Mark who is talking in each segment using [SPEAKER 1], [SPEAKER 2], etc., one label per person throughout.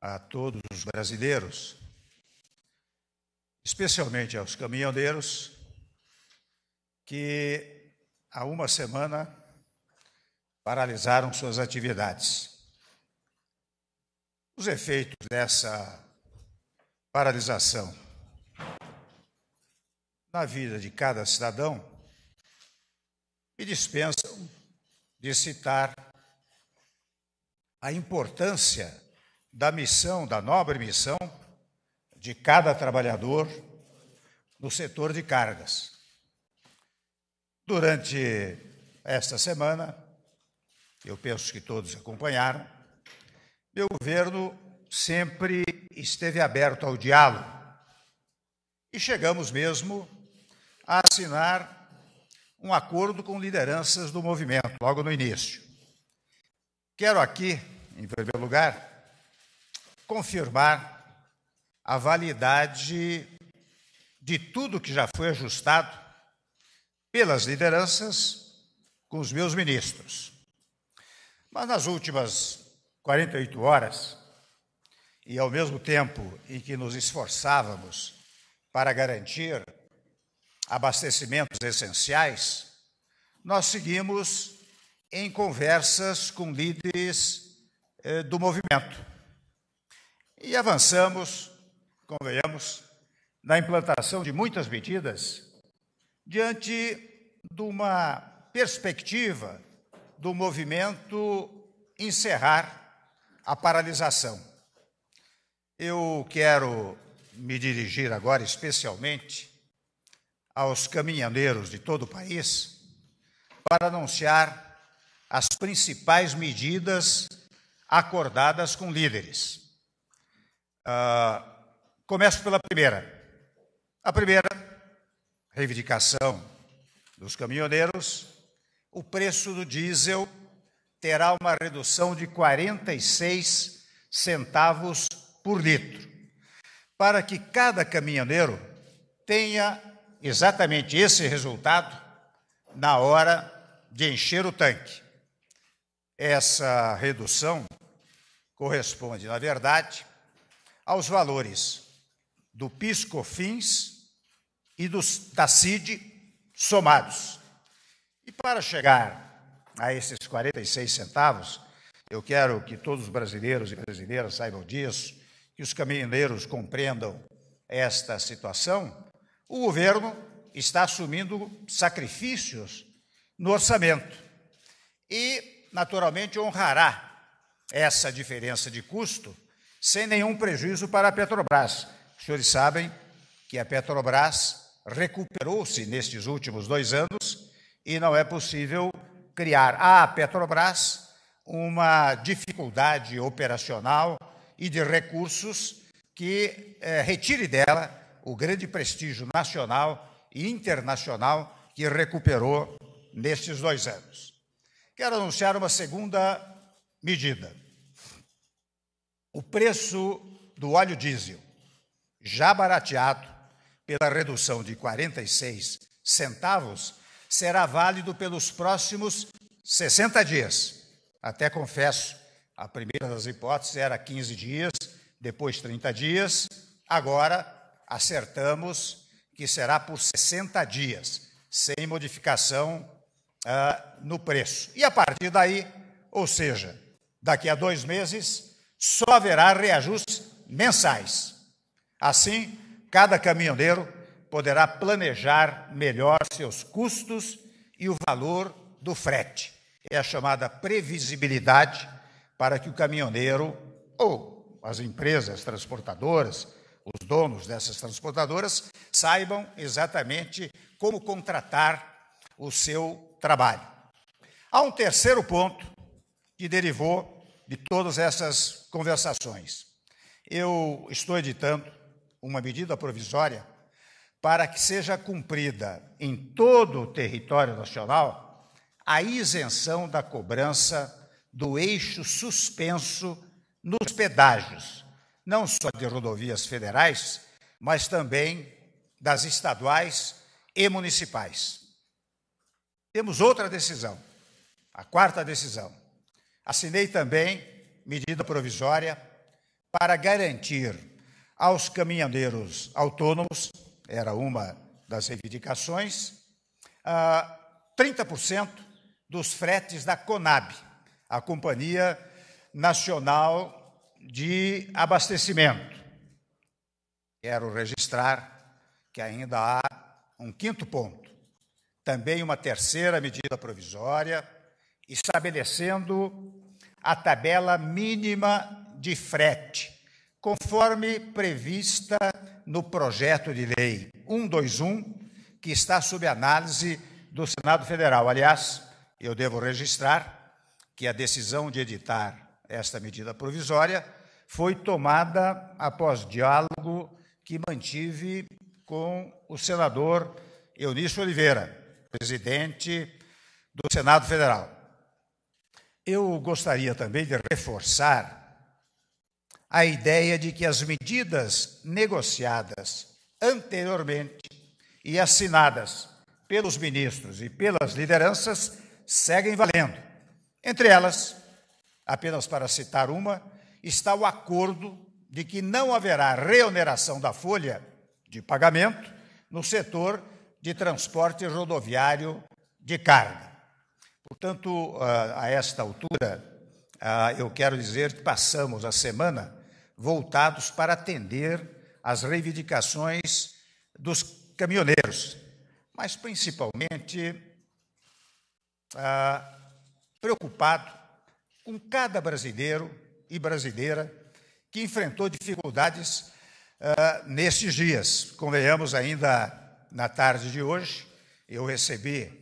[SPEAKER 1] a todos os brasileiros, especialmente aos caminhoneiros, que há uma semana paralisaram suas atividades. Os efeitos dessa paralisação na vida de cada cidadão me dispensam de citar a importância da missão, da nobre missão de cada trabalhador no setor de cargas. Durante esta semana, eu penso que todos acompanharam, meu governo sempre esteve aberto ao diálogo e chegamos mesmo a assinar um acordo com lideranças do movimento, logo no início. Quero aqui, em primeiro lugar, confirmar a validade de tudo que já foi ajustado pelas lideranças com os meus ministros. Mas nas últimas 48 horas, e ao mesmo tempo em que nos esforçávamos para garantir abastecimentos essenciais, nós seguimos em conversas com líderes eh, do movimento. E avançamos, convenhamos, na implantação de muitas medidas diante de uma perspectiva do movimento encerrar a paralisação. Eu quero me dirigir agora especialmente aos caminhoneiros de todo o país para anunciar as principais medidas acordadas com líderes. Ah, começo pela primeira. A primeira reivindicação dos caminhoneiros: o preço do diesel terá uma redução de 46 centavos por litro, para que cada caminhoneiro tenha exatamente esse resultado na hora de encher o tanque. Essa redução corresponde, na verdade, aos valores do Pisco Fins e dos, da CID somados. E para chegar a esses 46 centavos, eu quero que todos os brasileiros e brasileiras saibam disso, que os caminhoneiros compreendam esta situação. O governo está assumindo sacrifícios no orçamento e, naturalmente, honrará essa diferença de custo sem nenhum prejuízo para a Petrobras. Os senhores sabem que a Petrobras recuperou-se nestes últimos dois anos e não é possível criar à Petrobras uma dificuldade operacional e de recursos que eh, retire dela o grande prestígio nacional e internacional que recuperou nestes dois anos. Quero anunciar uma segunda medida. O preço do óleo diesel, já barateado pela redução de 46 centavos, será válido pelos próximos 60 dias. Até confesso, a primeira das hipóteses era 15 dias, depois 30 dias, agora acertamos que será por 60 dias, sem modificação ah, no preço. E a partir daí, ou seja, daqui a dois meses, só haverá reajustes mensais. Assim, cada caminhoneiro poderá planejar melhor seus custos e o valor do frete. É a chamada previsibilidade para que o caminhoneiro ou as empresas transportadoras, os donos dessas transportadoras, saibam exatamente como contratar o seu trabalho. Há um terceiro ponto que derivou de todas essas conversações. Eu estou editando uma medida provisória para que seja cumprida em todo o território nacional a isenção da cobrança do eixo suspenso nos pedágios, não só de rodovias federais, mas também das estaduais e municipais. Temos outra decisão, a quarta decisão, Assinei também medida provisória para garantir aos caminhoneiros autônomos, era uma das reivindicações, 30% ah, dos fretes da Conab, a Companhia Nacional de Abastecimento. Quero registrar que ainda há um quinto ponto, também uma terceira medida provisória estabelecendo a tabela mínima de frete, conforme prevista no projeto de lei 121, que está sob análise do Senado Federal. Aliás, eu devo registrar que a decisão de editar esta medida provisória foi tomada após diálogo que mantive com o senador Eunício Oliveira, presidente do Senado Federal eu gostaria também de reforçar a ideia de que as medidas negociadas anteriormente e assinadas pelos ministros e pelas lideranças seguem valendo. Entre elas, apenas para citar uma, está o acordo de que não haverá reoneração da folha de pagamento no setor de transporte rodoviário de carga. Portanto, ah, a esta altura, ah, eu quero dizer que passamos a semana voltados para atender às reivindicações dos caminhoneiros, mas principalmente ah, preocupado com cada brasileiro e brasileira que enfrentou dificuldades nesses nestes dias. Convenhamos, ainda na tarde de hoje, eu recebi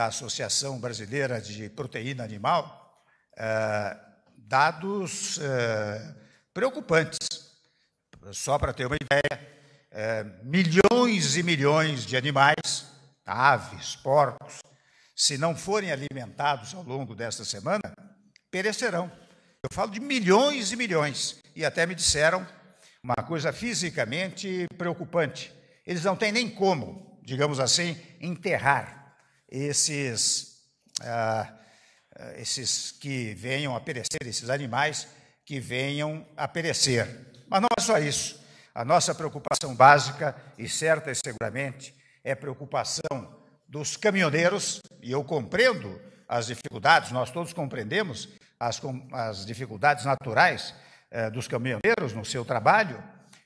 [SPEAKER 1] da Associação Brasileira de Proteína Animal, eh, dados eh, preocupantes. Só para ter uma ideia, eh, milhões e milhões de animais, aves, porcos, se não forem alimentados ao longo desta semana, perecerão. Eu falo de milhões e milhões. E até me disseram uma coisa fisicamente preocupante. Eles não têm nem como, digamos assim, enterrar esses, ah, ah, esses que venham a perecer, esses animais que venham a perecer. Mas não é só isso. A nossa preocupação básica, e certa e seguramente, é preocupação dos caminhoneiros, e eu compreendo as dificuldades, nós todos compreendemos as, as dificuldades naturais eh, dos caminhoneiros no seu trabalho,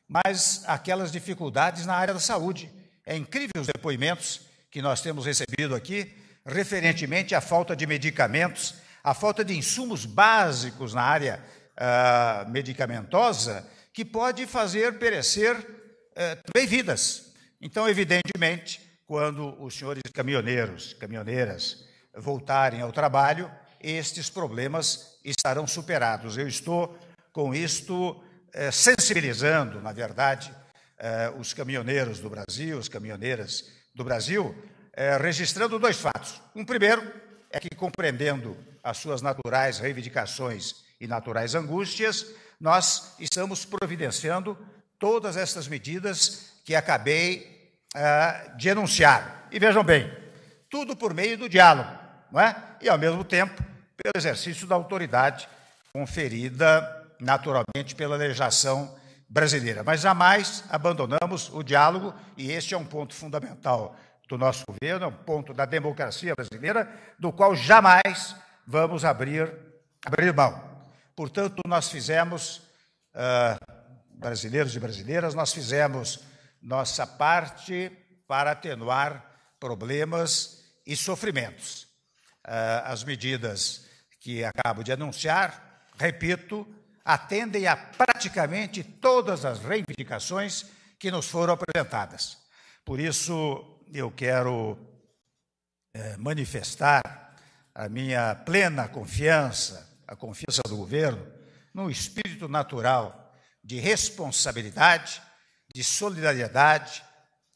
[SPEAKER 1] mas aquelas dificuldades na área da saúde. É incrível os depoimentos que nós temos recebido aqui, referentemente à falta de medicamentos, à falta de insumos básicos na área ah, medicamentosa, que pode fazer perecer eh, também vidas. Então, evidentemente, quando os senhores caminhoneiros, caminhoneiras, voltarem ao trabalho, estes problemas estarão superados. Eu estou com isto eh, sensibilizando, na verdade, eh, os caminhoneiros do Brasil, as caminhoneiras do Brasil, é, registrando dois fatos. Um primeiro é que, compreendendo as suas naturais reivindicações e naturais angústias, nós estamos providenciando todas estas medidas que acabei é, de enunciar. E vejam bem, tudo por meio do diálogo, não é? E, ao mesmo tempo, pelo exercício da autoridade conferida naturalmente pela legislação brasileira. Mas jamais abandonamos o diálogo, e este é um ponto fundamental do nosso governo, é um ponto da democracia brasileira, do qual jamais vamos abrir, abrir mão. Portanto, nós fizemos, uh, brasileiros e brasileiras, nós fizemos nossa parte para atenuar problemas e sofrimentos. Uh, as medidas que acabo de anunciar, repito, atendem a praticamente todas as reivindicações que nos foram apresentadas. Por isso, eu quero é, manifestar a minha plena confiança, a confiança do governo, no espírito natural de responsabilidade, de solidariedade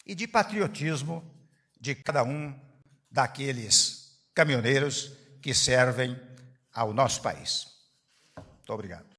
[SPEAKER 1] e de patriotismo de cada um daqueles caminhoneiros que servem ao nosso país. Muito obrigado.